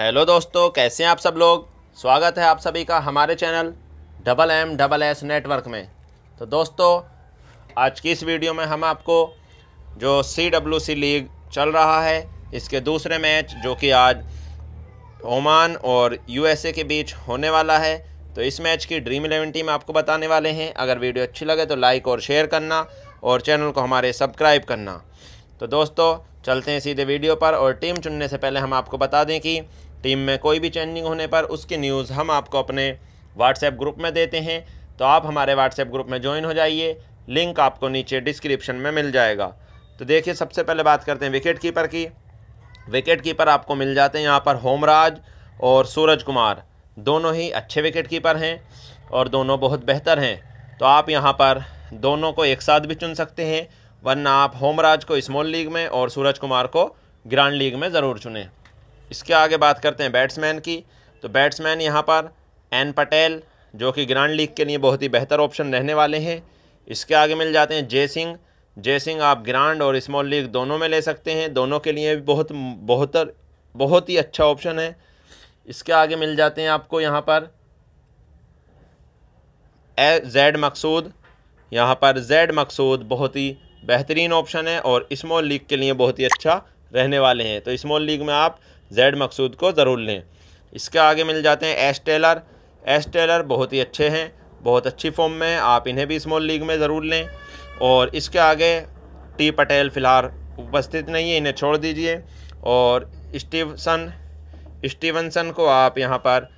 hello दोस्तों कैसे हैं आप सब लोग स्वागत है आप सभी का हमारे channel double M double S network में तो दोस्तों आज की इस वीडियो में हम आपको जो सी डब्ल्यू सी लीग चल रहा है इसके दूसरे मैच जो कि आज ओमान और यूएसए के बीच होने वाला है तो इस मैच की ड्रीम इलेवन टीम आपको बताने वाले हैं अगर वीडियो अच्छी लगे तो लाइक और शेयर करना और चैनल को हमारे सब्सक्राइब करना तो दोस्तों चलते हैं सीधे वीडियो पर और टीम चुनने से पहले हम आपको बता दें कि टीम में कोई भी चेंजिंग होने पर उसकी न्यूज़ हम आपको अपने व्हाट्सएप ग्रुप में देते हैं तो आप हमारे व्हाट्सएप ग्रुप में ज्वाइन हो जाइए लिंक आपको नीचे डिस्क्रिप्शन में मिल जाएगा तो देखिए सबसे पहले बात करते हैं विकेट कीपर की विकेट कीपर आपको मिल जाते हैं यहाँ पर होमराज और सूरज कुमार दोनों ही अच्छे विकेट कीपर हैं और दोनों बहुत बेहतर हैं तो आप यहाँ पर दोनों को एक साथ भी चुन सकते हैं वरना आप होमराज को स्मॉल लीग में और सूरज कुमार को ग्रैंड लीग में ज़रूर चुनें इसके आगे बात करते हैं बैट्समैन की तो बैट्समैन यहाँ पर एन पटेल जो कि ग्रैंड लीग के लिए बहुत ही बेहतर ऑप्शन रहने वाले हैं इसके आगे मिल जाते हैं जय सिंह जय सिंह आप ग्रांड और स्मॉल लीग दोनों में ले सकते हैं दोनों के लिए भी बहुत बहुत बहुत ही अच्छा ऑप्शन है इसके आगे मिल जाते हैं आपको यहाँ पर ए जेड मकसूद यहाँ पर जेड मकसूद बहुत ही बेहतरीन ऑप्शन है और स्मॉल लीग के लिए बहुत ही अच्छा रहने वाले हैं तो स्मॉल लीग में आप जैड मकसूद को ज़रूर लें इसके आगे मिल जाते हैं एस टेलर एस टेलर बहुत ही अच्छे हैं बहुत अच्छी फॉर्म में हैं आप इन्हें भी स्मॉल लीग में ज़रूर लें और इसके आगे टी पटेल फ़िलहाल उपस्थित नहीं है इन्हें छोड़ दीजिए और स्टीवसन स्टीवनसन को आप यहाँ पर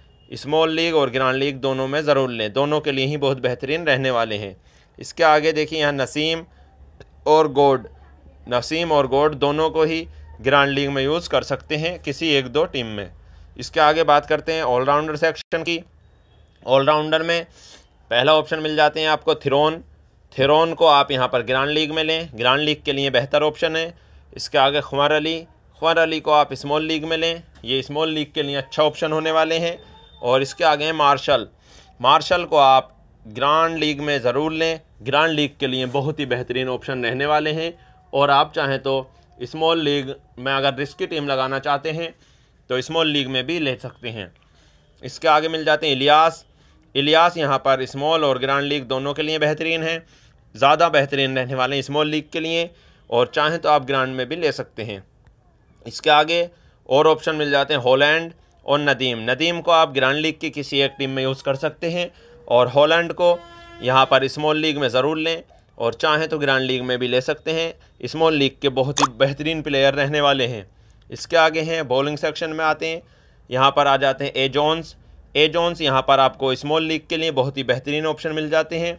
स्मॉल लीग और ग्रांड लीग दोनों में ज़रूर लें दोनों के लिए ही बहुत बेहतरीन रहने वाले हैं इसके आगे देखिए यहाँ नसीम और गोड नसीम और गोड दोनों को ही ग्रांड लीग में यूज़ कर सकते हैं किसी एक दो टीम में इसके आगे बात करते हैं ऑलराउंडर सेक्शन की ऑलराउंडर में पहला ऑप्शन मिल जाते हैं आपको थिरोन थिरोन को आप यहाँ पर ग्रांड लीग में लें ग्रांड लीग के लिए बेहतर ऑप्शन है इसके आगे खुमार अली खुमार अली को आप स्मॉल लीग में लें ये स्मॉल लीग के लिए अच्छा ऑप्शन होने वाले हैं और इसके आगे हैं मार्शल मार्शल को आप ग्रांड लीग में ज़रूर लें ग्रांड लीग के लिए बहुत ही बेहतरीन ऑप्शन रहने वाले हैं और आप चाहें तो स्मॉल लीग में अगर रिस्की टीम लगाना चाहते हैं तो स्मॉल लीग में भी ले सकते हैं इसके आगे मिल जाते हैं इलियास इलियास यहाँ पर स्मॉल और ग्रैंड लीग दोनों के लिए बेहतरीन है ज़्यादा बेहतरीन रहने वाले हैं स्मॉल लीग के लिए और चाहें तो आप ग्रांड में भी ले सकते हैं इसके आगे और ऑप्शन मिल जाते हैं हॉलैंड और नदीम नदीम को आप ग्रांड लीग की किसी एक टीम में यूज़ कर सकते हैं और हॉलैंड को यहाँ पर स्मॉल लीग में ज़रूर लें और चाहें तो ग्रैंड लीग में भी ले सकते हैं स्मॉल लीग के बहुत ही बेहतरीन प्लेयर रहने वाले हैं इसके आगे हैं बॉलिंग सेक्शन में आते हैं यहाँ पर आ जाते हैं ए जॉन्स ए जॉन्स यहाँ पर आपको स्मॉल लीग के लिए बहुत ही बेहतरीन ऑप्शन मिल जाते हैं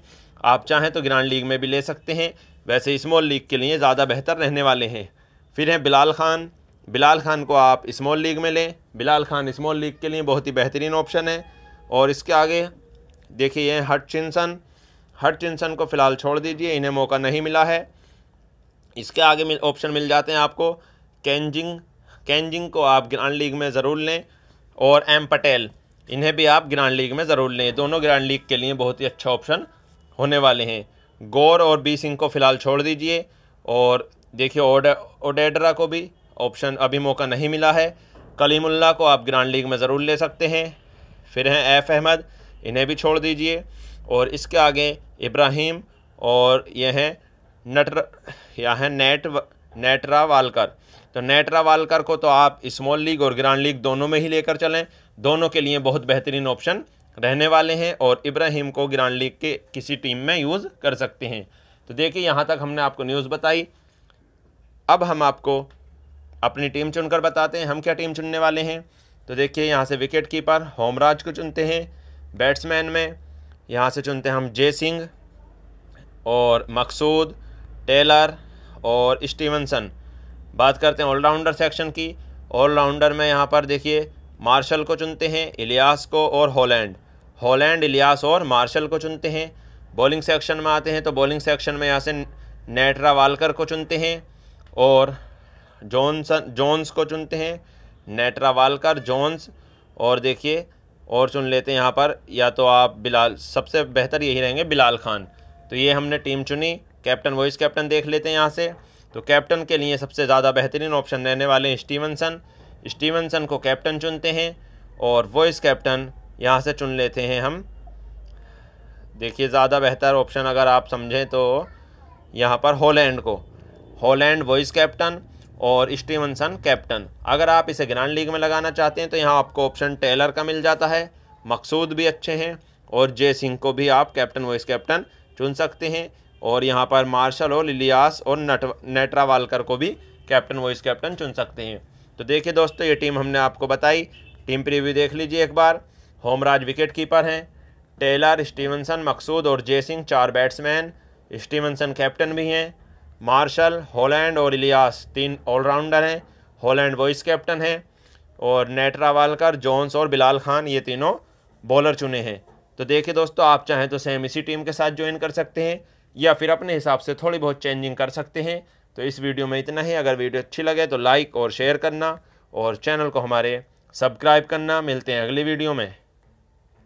आप चाहें तो ग्रैंड लीग में भी ले सकते हैं वैसे स्मॉल लीग के लिए ज़्यादा बेहतर रहने वाले हैं फिर हैं बिलाल खान बिलाल खान को आप स्मॉल लीग में लें बिलाल खान स्मॉल लीग के लिए बहुत ही बेहतरीन ऑप्शन है और इसके आगे देखिए हटचिनसन हर टेंशन को फ़िलहाल छोड़ दीजिए इन्हें मौका नहीं मिला है इसके आगे मिल ऑप्शन मिल जाते हैं आपको कैंजिंग कैंजिंग को आप ग्रांड लीग में ज़रूर लें और एम पटेल इन्हें भी आप ग्रांड लीग में ज़रूर लें दोनों ग्रांड लीग के लिए बहुत ही अच्छा ऑप्शन होने वाले हैं गौर और बी सिंह को फ़िलहाल छोड़ दीजिए और देखिए ओडे ओडेडरा को भी ऑप्शन अभी मौका नहीं मिला है कलीमुल्ला को आप ग्रांड लीग में ज़रूर ले सकते हैं फिर हैं एफ़ अहमद इन्हें भी छोड़ दीजिए और इसके आगे इब्राहिम और यह हैं नटर या हैं नेट नेटरा वालकर तो नेटरा वालकर को तो आप स्मॉल लीग और ग्रांड लीग दोनों में ही लेकर चलें दोनों के लिए बहुत बेहतरीन ऑप्शन रहने वाले हैं और इब्राहिम को ग्रांड लीग के किसी टीम में यूज़ कर सकते हैं तो देखिए यहाँ तक हमने आपको न्यूज़ बताई अब हम आपको अपनी टीम चुनकर बताते हैं हम क्या टीम चुनने वाले हैं तो देखिए यहाँ से विकेट कीपर होमराज को चुनते हैं बैट्समैन में यहाँ से चुनते हैं हम जे सिंह और मकसूद टेलर और स्टीवनसन बात करते हैं ऑलराउंडर सेक्शन की ऑलराउंडर में यहाँ पर देखिए मार्शल को चुनते हैं इलियास को और हॉलैंड हॉलैंड इलियास और मार्शल को चुनते हैं बॉलिंग सेक्शन में आते हैं तो बॉलिंग सेक्शन में यहाँ से नेटरा वालकर को चुनते हैं और जॉनसन जॉन्स को चुनते हैं नेटरा वालकर जॉन्स और देखिए और चुन लेते हैं यहाँ पर या तो आप बिलाल सबसे बेहतर यही रहेंगे बिलाल खान तो ये हमने टीम चुनी कैप्टन वॉइस कैप्टन देख लेते हैं यहाँ से तो कैप्टन के लिए सबसे ज़्यादा बेहतरीन ऑप्शन रहने वाले हैं स्टीवनसन स्टीवनसन को कैप्टन चुनते हैं और वॉइस कैप्टन यहाँ से चुन लेते हैं हम देखिए ज़्यादा बेहतर ऑप्शन अगर आप समझें तो यहाँ पर हॉलैंड को हॉलैंड वॉइस कैप्टन और स्टीवनसन कैप्टन अगर आप इसे ग्रैंड लीग में लगाना चाहते हैं तो यहाँ आपको ऑप्शन टेलर का मिल जाता है मकसूद भी अच्छे हैं और जय सिंह को भी आप कैप्टन वाइस कैप्टन चुन सकते हैं और यहाँ पर मार्शल और लिलियास और नट नेटरा वालकर को भी कैप्टन वाइस कैप्टन चुन सकते हैं तो देखिए दोस्तों ये टीम हमने आपको बताई टीम प्रीव्यू देख लीजिए एक बार होमराज विकेट कीपर हैं टेलर स्टीवनसन मकसूद और जय सिंह चार बैट्समैन स्टीवनसन कैप्टन भी हैं मार्शल हॉलैंड और इलियास तीन ऑलराउंडर हैं हॉलैंड वॉइस कैप्टन हैं और नेटरा वालकर जॉन्स और बिलाल खान ये तीनों बॉलर चुने हैं तो देखिए दोस्तों आप चाहें तो सेम इसी टीम के साथ ज्वाइन कर सकते हैं या फिर अपने हिसाब से थोड़ी बहुत चेंजिंग कर सकते हैं तो इस वीडियो में इतना ही अगर वीडियो अच्छी लगे तो लाइक और शेयर करना और चैनल को हमारे सब्सक्राइब करना मिलते हैं अगली वीडियो में